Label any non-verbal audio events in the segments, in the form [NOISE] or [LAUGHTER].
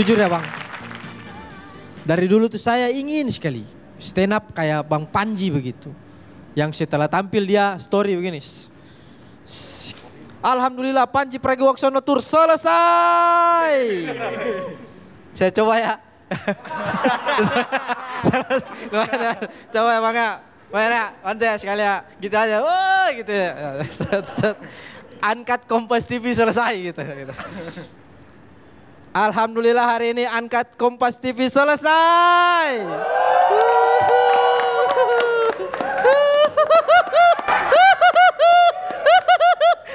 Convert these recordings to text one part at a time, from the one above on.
Jujur ya Bang. Dari dulu tuh saya ingin sekali stand up kayak Bang Panji begitu. Yang setelah tampil dia story begini. Alhamdulillah Panji Pragiwaksono Tour selesai. Saya coba ya. [LAUGHS] coba ya Bang ya. Mana? Ya, Mana ya sekali ya. Gitu aja. Wah gitu ya. Angkat [LAUGHS] Kompas TV selesai gitu. gitu. Alhamdulillah hari ini angkat Kompas TV selesai.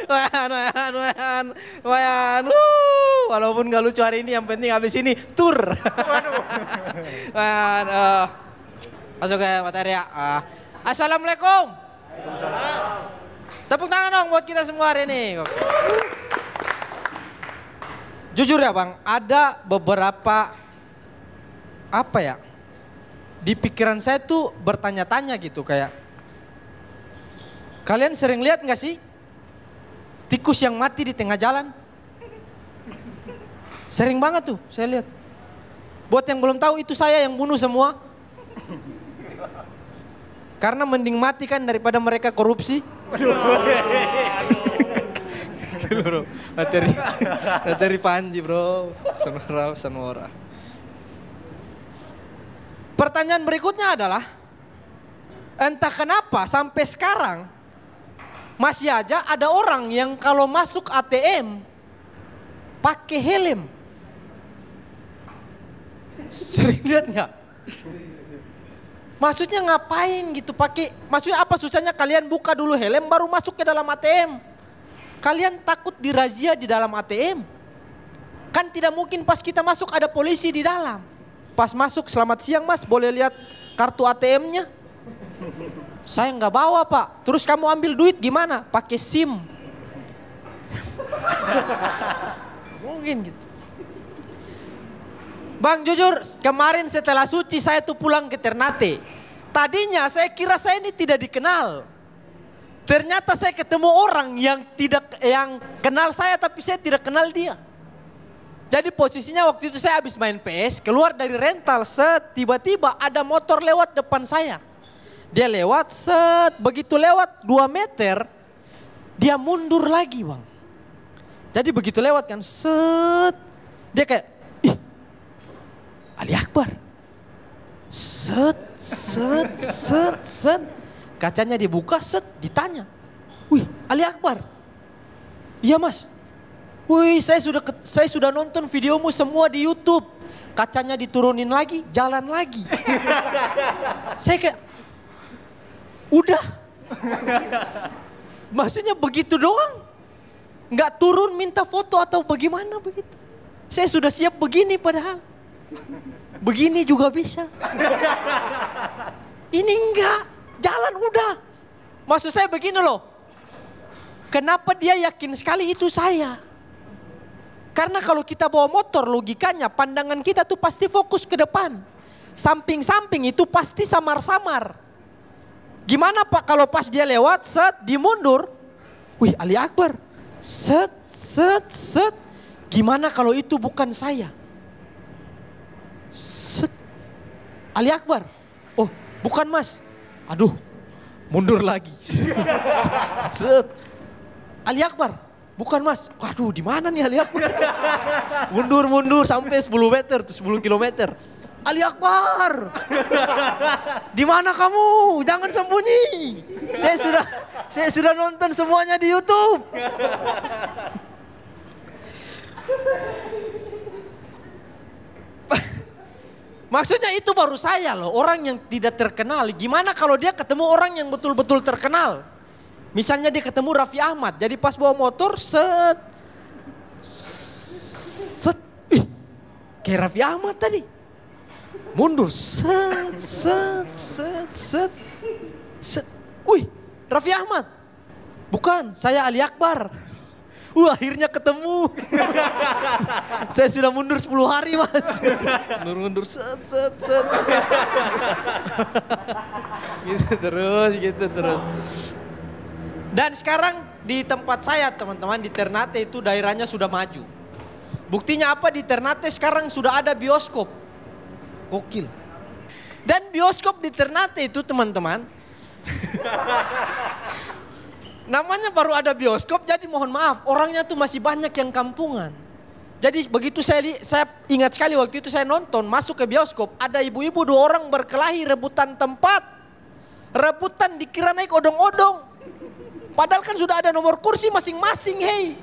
Wayan, wayan, wayan, wayan. Walaupun gak lucu hari ini, yang penting habis ini tur. wayan, uh, masuk ke materi ya. Uh, Assalamualaikum. Tepuk tangan dong buat kita semua hari ini. Okay. Jujur ya Bang, ada beberapa apa ya? Di pikiran saya tuh bertanya-tanya gitu kayak Kalian sering lihat nggak sih tikus yang mati di tengah jalan? Sering banget tuh saya lihat. Buat yang belum tahu itu saya yang bunuh semua. Karena mending mati kan daripada mereka korupsi gitu bro. Materi, materi Panji bro. Sonora, Sonora. Pertanyaan berikutnya adalah, entah kenapa sampai sekarang masih aja ada orang yang kalau masuk ATM pakai helm. Sering lihat nggak? Maksudnya ngapain gitu pakai? Maksudnya apa susahnya kalian buka dulu helm baru masuk ke dalam ATM? kalian takut dirazia di dalam ATM. Kan tidak mungkin pas kita masuk ada polisi di dalam. Pas masuk, selamat siang mas, boleh lihat kartu ATM-nya? Saya nggak bawa pak. Terus kamu ambil duit gimana? Pakai SIM. [LAUGHS] mungkin gitu. Bang jujur, kemarin setelah suci saya tuh pulang ke Ternate. Tadinya saya kira saya ini tidak dikenal. Ternyata saya ketemu orang yang tidak yang kenal saya tapi saya tidak kenal dia. Jadi posisinya waktu itu saya habis main PS, keluar dari rental, set tiba-tiba ada motor lewat depan saya. Dia lewat, set begitu lewat 2 meter, dia mundur lagi, Bang. Jadi begitu lewat kan, set dia kayak ih. Ali Akbar. Set set set set. set. Kacanya dibuka, set, ditanya. Wih, Ali Akbar. Iya mas. Wih, saya sudah saya sudah nonton videomu semua di YouTube. Kacanya diturunin lagi, jalan lagi. [LAUGHS] saya kayak, udah. Maksudnya begitu doang. Nggak turun minta foto atau bagaimana begitu. Saya sudah siap begini padahal. Begini juga bisa. [LAUGHS] Ini enggak. Jalan udah. Maksud saya begini loh. Kenapa dia yakin sekali itu saya? Karena kalau kita bawa motor logikanya pandangan kita tuh pasti fokus ke depan. Samping-samping itu pasti samar-samar. Gimana Pak kalau pas dia lewat set dimundur? Wih Ali Akbar. Set, set, set. Gimana kalau itu bukan saya? Set. Ali Akbar. Oh bukan mas. Aduh, mundur lagi. [LAUGHS] Set. Ali Akbar, bukan mas. Waduh, di mana nih Ali Akbar? mundur, mundur sampai 10 meter, 10 kilometer. Ali Akbar, di mana kamu? Jangan sembunyi. Saya sudah, saya sudah nonton semuanya di YouTube. Maksudnya itu baru saya loh, orang yang tidak terkenal. Gimana kalau dia ketemu orang yang betul-betul terkenal? Misalnya dia ketemu Raffi Ahmad, jadi pas bawa motor set set ih, kayak Raffi Ahmad tadi. Mundur set set set set set. Wih, Raffi Ahmad. Bukan, saya Ali Akbar. Wah, akhirnya ketemu. [LAUGHS] Saya sudah mundur 10 hari mas. [LAUGHS] Mundur-mundur set, set, set. [LAUGHS] gitu terus, gitu terus. Dan sekarang di tempat saya teman-teman di Ternate itu daerahnya sudah maju. Buktinya apa di Ternate sekarang sudah ada bioskop. Gokil. Dan bioskop di Ternate itu teman-teman. [LAUGHS] namanya baru ada bioskop jadi mohon maaf orangnya tuh masih banyak yang kampungan. Jadi begitu saya saya ingat sekali waktu itu saya nonton masuk ke bioskop ada ibu-ibu dua orang berkelahi rebutan tempat. Rebutan dikira naik odong-odong. Padahal kan sudah ada nomor kursi masing-masing, hei.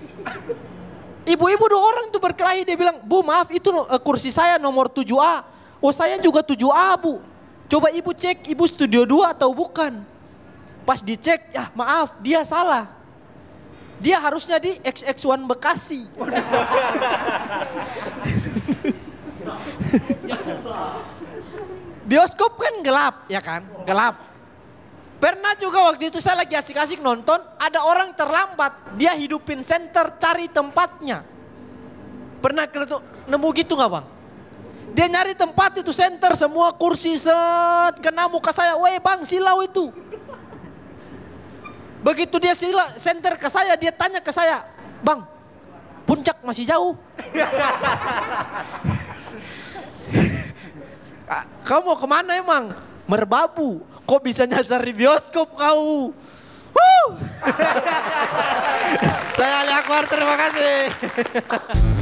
Ibu-ibu dua orang itu berkelahi dia bilang, "Bu, maaf itu eh, kursi saya nomor 7A." Oh, saya juga 7A, Bu. Coba Ibu cek Ibu studio 2 atau bukan. Pas dicek, ya maaf, dia salah. Dia harusnya di XX1 Bekasi. [LAUGHS] Bioskop kan gelap, ya kan? Gelap. Pernah juga waktu itu saya lagi asik-asik nonton, ada orang terlambat, dia hidupin senter cari tempatnya. Pernah nemu gitu nggak bang? Dia nyari tempat itu senter semua kursi set kena muka saya, weh bang silau itu. Begitu dia sila, center ke saya, dia tanya ke saya, Bang, puncak masih jauh. [LAUGHS] Ah, kamu mau kemana emang? Merbabu, kok bisa nyasar di bioskop kau? [LAUGHS] Saya Ali Akbar, terima kasih. [LAUGHS]